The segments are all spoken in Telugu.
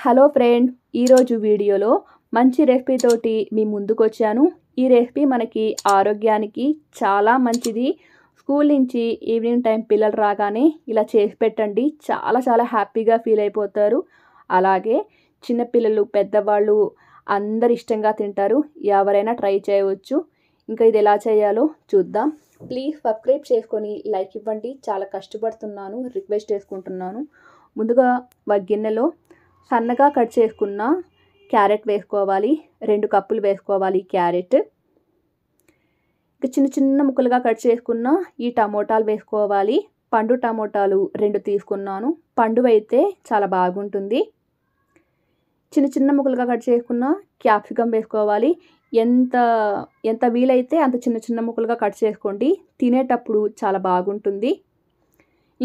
హలో ఫ్రెండ్ ఈరోజు వీడియోలో మంచి రెసిపీతోటి మీ ముందుకు వచ్చాను ఈ రెసిపీ మనకి ఆరోగ్యానికి చాలా మంచిది స్కూల్ నుంచి ఈవినింగ్ టైం పిల్లలు రాగానే ఇలా చేసి పెట్టండి చాలా చాలా హ్యాపీగా ఫీల్ అయిపోతారు అలాగే చిన్నపిల్లలు పెద్దవాళ్ళు అందరు ఇష్టంగా తింటారు ఎవరైనా ట్రై చేయవచ్చు ఇంకా ఇది ఎలా చేయాలో చూద్దాం ప్లీజ్ సబ్స్క్రైబ్ చేసుకొని లైక్ ఇవ్వండి చాలా కష్టపడుతున్నాను రిక్వెస్ట్ చేసుకుంటున్నాను ముందుగా గిన్నెలో సన్నగా కట్ చేసుకున్న క్యారెట్ వేసుకోవాలి రెండు కప్పులు వేసుకోవాలి క్యారెట్ ఇంకా చిన్న చిన్న ముక్కలుగా కట్ చేసుకున్న ఈ టమోటాలు వేసుకోవాలి పండు టమోటాలు రెండు తీసుకున్నాను పండు అయితే చాలా బాగుంటుంది చిన్న చిన్న ముక్కలుగా కట్ చేసుకున్న క్యాప్సికమ్ వేసుకోవాలి ఎంత ఎంత వీలైతే అంత చిన్న చిన్న ముక్కలుగా కట్ చేసుకోండి తినేటప్పుడు చాలా బాగుంటుంది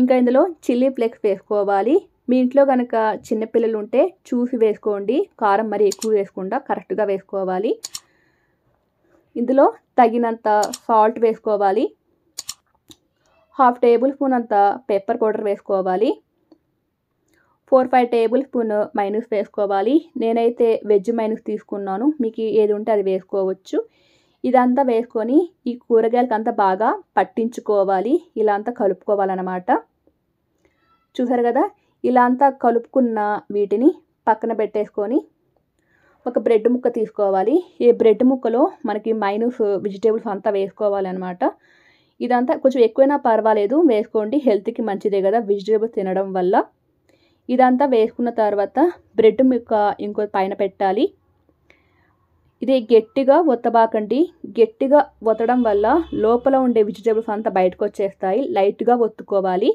ఇంకా ఇందులో చిల్లీ ఫ్లేక్స్ వేసుకోవాలి మీ ఇంట్లో కనుక చిన్నపిల్లలు ఉంటే చూసి వేసుకోండి కారం మరీ ఎక్కువ వేసుకుండా కరెక్ట్గా వేసుకోవాలి ఇందులో తగినంత సాల్ట్ వేసుకోవాలి హాఫ్ టేబుల్ స్పూన్ అంత పెప్పర్ పౌడర్ వేసుకోవాలి four five tablespoon mayonnaise వేసుకోవాలి నేనైతే వెజ్ మైనస్ తీసుకున్నాను మీకు ఏది ఉంటే అది వేసుకోవచ్చు ఇదంతా వేసుకొని ఈ కూరగాయలకంతా బాగా పట్టించుకోవాలి ఇలా అంతా కలుపుకోవాలన్నమాట చూసారు కదా ఇలా అంతా కలుపుకున్న వీటిని పక్కన పెట్టేసుకొని ఒక బ్రెడ్ ముక్క తీసుకోవాలి ఈ బ్రెడ్ ముక్కలో మనకి మైనస్ వెజిటేబుల్స్ అంతా వేసుకోవాలన్నమాట ఇదంతా కొంచెం ఎక్కువైనా పర్వాలేదు వేసుకోండి హెల్త్కి మంచిదే కదా వెజిటేబుల్స్ తినడం వల్ల ఇదంతా వేసుకున్న తర్వాత బ్రెడ్ ముక్క ఇంకో పైన పెట్టాలి ఇది గట్టిగా ఒత్తబాకండి గట్టిగా ఒత్తడం వల్ల లోపల ఉండే వెజిటేబుల్స్ అంతా బయటకు వచ్చేస్తాయి లైట్గా ఒత్తుకోవాలి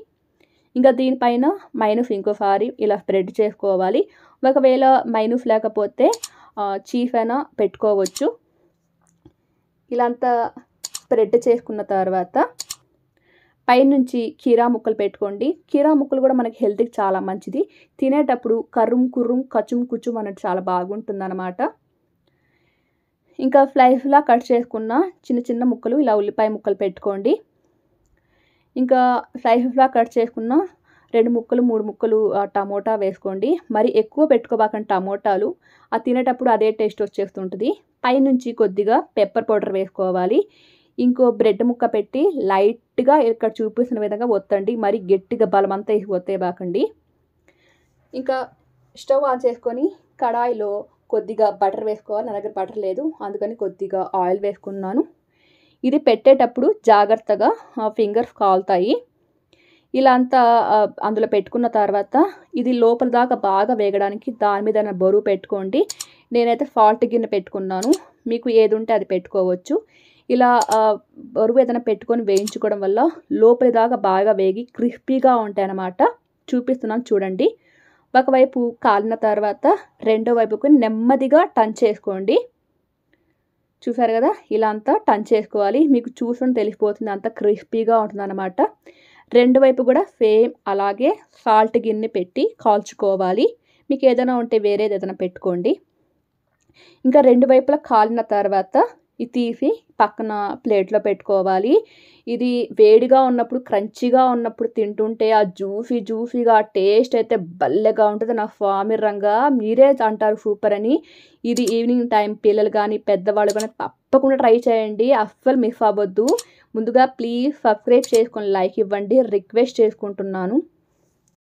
ఇంకా దీనిపైన మైనూఫ్ ఇంకోసారి ఇలా స్ప్రెడ్ చేసుకోవాలి ఒకవేళ మైనూఫ్ లేకపోతే చీఫ్ అయినా పెట్టుకోవచ్చు ఇలా అంతా స్ప్రెడ్ చేసుకున్న తర్వాత పైనుంచి కీరా ముక్కలు పెట్టుకోండి కీరా ముక్కలు కూడా మనకి హెల్త్కి చాలా మంచిది తినేటప్పుడు కర్రుం కుర్రుం కచుం కుచుం అన్నట్టు చాలా బాగుంటుందన్నమాట ఇంకా ఫ్లైఫ్లా కట్ చేసుకున్న చిన్న చిన్న ముక్కలు ఇలా ఉల్లిపాయ ముక్కలు పెట్టుకోండి ఇంకా స్లైసెస్లా కట్ చేసుకున్న రెండు ముక్కలు మూడు ముక్కలు టమోటా వేసుకోండి మరి ఎక్కువ పెట్టుకోబాకండి టమోటాలు అది తినేటప్పుడు అదే టేస్ట్ వచ్చేస్తుంటుంది పైనుంచి కొద్దిగా పెప్పర్ పౌడర్ వేసుకోవాలి ఇంకో బ్రెడ్ ముక్క పెట్టి లైట్గా ఇక్కడ చూపిస్తున్న విధంగా వత్తండి మరి గట్టిగా బలమంతా వస్తే బాకండి ఇంకా స్టవ్ ఆన్ చేసుకొని కడాయిలో కొద్దిగా బటర్ వేసుకోవాలి నా దగ్గర బటర్ లేదు అందుకని కొద్దిగా ఆయిల్ వేసుకున్నాను ఇది పెట్టేటప్పుడు జాగ్రత్తగా ఫింగర్స్ కాలుతాయి ఇలా అంతా అందులో పెట్టుకున్న తర్వాత ఇది లోపల దాకా బాగా వేగడానికి దాని మీద బరువు పెట్టుకోండి నేనైతే ఫాల్ట్ గిన్నె పెట్టుకున్నాను మీకు ఏది ఉంటే అది పెట్టుకోవచ్చు ఇలా బరువు ఏదైనా పెట్టుకొని వేయించుకోవడం వల్ల లోపలి దాకా బాగా వేగి క్రిస్పీగా ఉంటాయన్నమాట చూపిస్తున్నాను చూడండి ఒకవైపు కాలిన తర్వాత రెండో వైపుకు నెమ్మదిగా టన్ చేసుకోండి చూసారు కదా ఇలా అంతా టన్ చేసుకోవాలి మీకు చూసుకొని తెలిసిపోతుంది అంత క్రిస్పీగా ఉంటుందన్నమాట రెండు వైపు కూడా సేమ్ అలాగే సాల్ట్ గిన్నె పెట్టి కాల్చుకోవాలి మీకు ఏదైనా ఉంటే వేరేది ఏదైనా పెట్టుకోండి ఇంకా రెండు వైపులా కాలిన తర్వాత ఇది తీసి పక్కన ప్లేట్లో పెట్టుకోవాలి ఇది వేడిగా ఉన్నప్పుడు క్రంచిగా ఉన్నప్పుడు తింటుంటే ఆ జ్యూసీ జ్యూసీగా ఆ టేస్ట్ అయితే బల్లెగా ఉంటుంది నా స్వామి రంగా మీరే అంటారు సూపర్ అని ఇది ఈవినింగ్ టైం పిల్లలు కానీ పెద్దవాళ్ళు కానీ తప్పకుండా ట్రై చేయండి అస్సలు మిస్ అవ్వద్దు ముందుగా ప్లీజ్ సబ్స్క్రైబ్ చేసుకొని లైక్ ఇవ్వండి రిక్వెస్ట్ చేసుకుంటున్నాను